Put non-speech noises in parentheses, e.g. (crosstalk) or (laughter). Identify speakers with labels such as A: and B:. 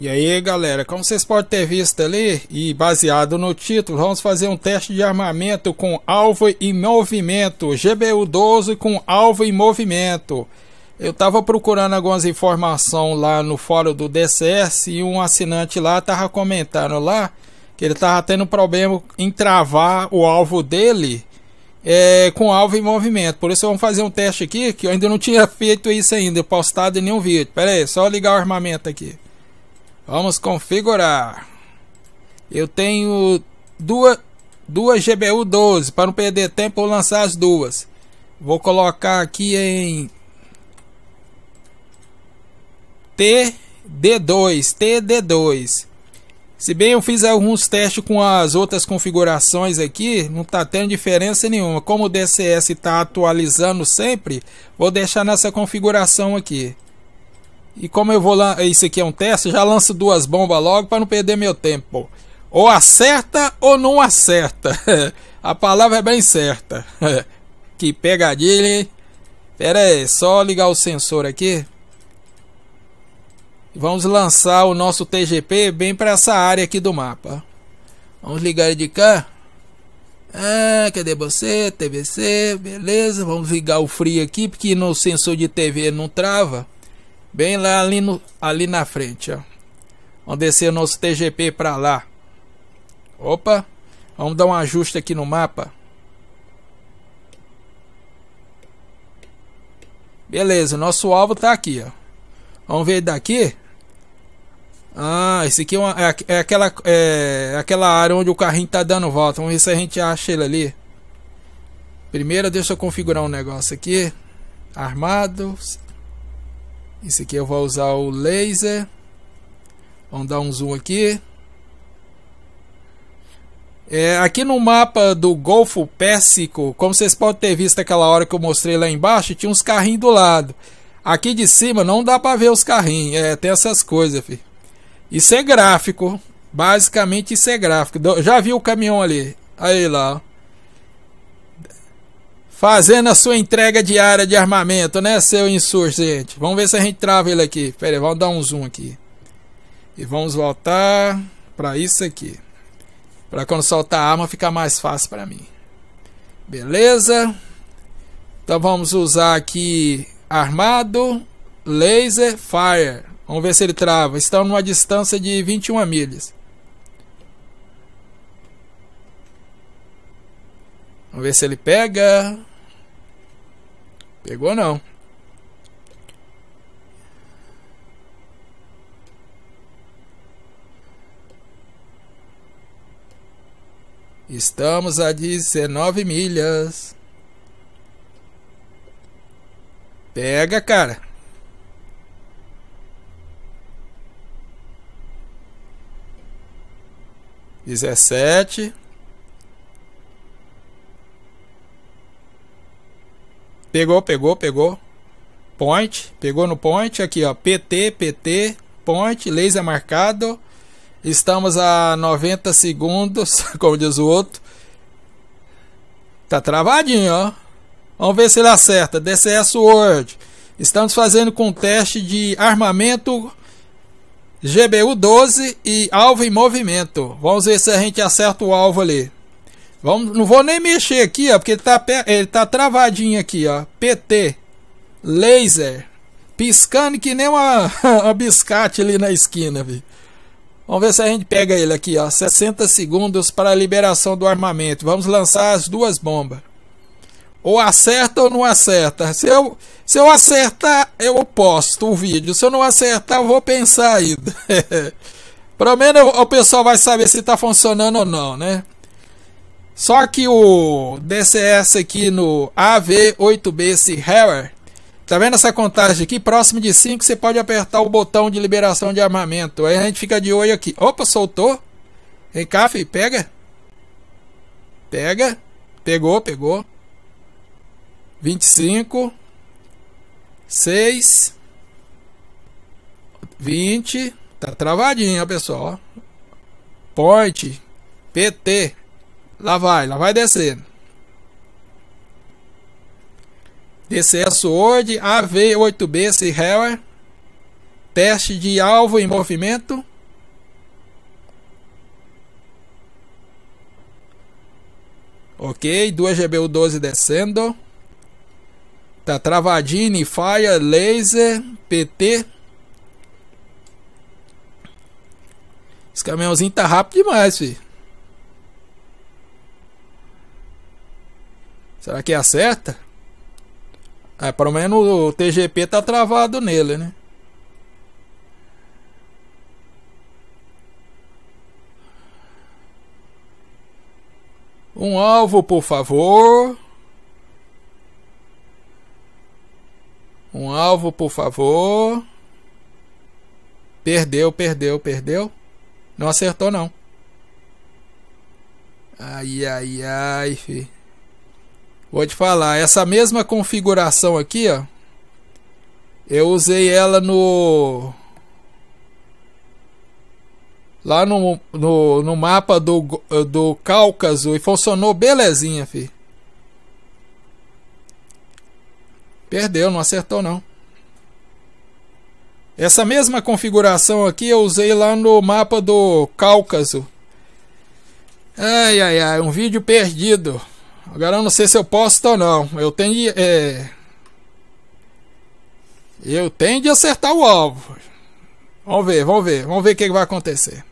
A: E aí galera, como vocês podem ter visto ali e baseado no título, vamos fazer um teste de armamento com alvo e movimento, GBU-12 com alvo e movimento. Eu estava procurando algumas informações lá no fórum do DCS e um assinante lá estava comentando lá que ele estava tendo problema em travar o alvo dele é, com alvo em movimento. Por isso vamos fazer um teste aqui que eu ainda não tinha (laughs) feito isso ainda, postado em nenhum vídeo. Pera aí, só ligar o armamento aqui. Vamos configurar. Eu tenho duas, duas GBU 12. Para não perder tempo, vou lançar as duas. Vou colocar aqui em TD2. TD2. Se bem eu fiz alguns testes com as outras configurações aqui, não está tendo diferença nenhuma. Como o DCS está atualizando sempre, vou deixar nessa configuração aqui. E como eu vou lá, isso aqui é um teste, já lanço duas bombas logo para não perder meu tempo. Ou acerta ou não acerta. (laughs) A palavra é bem certa. (laughs) que pegadilha, hein? Pera aí, só ligar o sensor aqui. Vamos lançar o nosso TGP bem para essa área aqui do mapa. Vamos ligar ele de cá. Ah, cadê você? TVC, beleza. Vamos ligar o Free aqui, porque no sensor de TV não trava. Bem lá ali, no, ali na frente, ó. Vamos descer o nosso TGP para lá. Opa, vamos dar um ajuste aqui no mapa. Beleza, nosso alvo tá aqui, ó. Vamos ver daqui. Ah, esse aqui é, uma, é, é aquela, é, aquela área onde o carrinho tá dando volta. Vamos ver se a gente acha ele ali. Primeiro, deixa eu configurar um negócio aqui. Armados, esse aqui eu vou usar o laser. Vamos dar um zoom aqui. É, aqui no mapa do Golfo Pérsico, como vocês podem ter visto aquela hora que eu mostrei lá embaixo, tinha uns carrinhos do lado. Aqui de cima não dá para ver os carrinhos, é, tem essas coisas. Filho. Isso é gráfico, basicamente isso é gráfico. Já vi o caminhão ali, aí lá. Fazendo a sua entrega diária de armamento, né, seu insurgente? Vamos ver se a gente trava ele aqui. Pera aí, vamos dar um zoom aqui. E vamos voltar para isso aqui. Para quando soltar a arma ficar mais fácil para mim. Beleza? Então vamos usar aqui armado, laser, fire. Vamos ver se ele trava. Estão numa distância de 21 milhas. Vamos ver se ele pega. Pegou não. Estamos a 19 milhas. Pega, cara. Dezessete. Pegou, pegou, pegou. Point, pegou no point, aqui ó, PT, PT, point, laser marcado. Estamos a 90 segundos, (laughs) como diz o outro. Tá travadinho, ó. Vamos ver se ele acerta. DCS Word. Estamos fazendo com teste de armamento GBU-12 e alvo em movimento. Vamos ver se a gente acerta o alvo ali. Vamos, não vou nem mexer aqui, ó, porque ele tá, ele tá travadinho aqui, ó. PT, laser, piscando que nem uma, (laughs) uma biscate ali na esquina, vi. Vamos ver se a gente pega ele aqui, ó. 60 segundos para a liberação do armamento. Vamos lançar as duas bombas. Ou acerta ou não acerta. Se eu, se eu acertar, eu posto o vídeo. Se eu não acertar, eu vou pensar ainda. (laughs) Pelo menos o pessoal vai saber se tá funcionando ou não, né? Só que o DCS aqui no AV8B Sierra, tá vendo essa contagem aqui? Próximo de 5 você pode apertar o botão de liberação de armamento. Aí a gente fica de olho aqui. Opa, soltou. Vem cá, filho, pega. Pega. Pegou, pegou. 25. 6. 20. Tá travadinho, pessoal. Point. PT. Lá vai, lá vai descer. DCS Word AV8B Seahawk. Teste de alvo em movimento. Ok, 2GBU12 descendo. Tá travadinho, Fire laser, PT. Esse caminhãozinho tá rápido demais, filho. Será que acerta? É, pelo menos o TGP tá travado nele, né? Um alvo, por favor. Um alvo, por favor. Perdeu, perdeu, perdeu. Não acertou, não. Ai, ai, ai, filho. Vou te falar, essa mesma configuração aqui, ó. Eu usei ela no... Lá no, no, no mapa do, do Cáucaso e funcionou belezinha, fi. Perdeu, não acertou não. Essa mesma configuração aqui eu usei lá no mapa do Cáucaso. Ai, ai, ai, um vídeo perdido. Agora eu não sei se eu posso ou não. Eu tenho. É... Eu tenho de acertar o alvo. Vamos ver, vamos ver, vamos ver o que vai acontecer.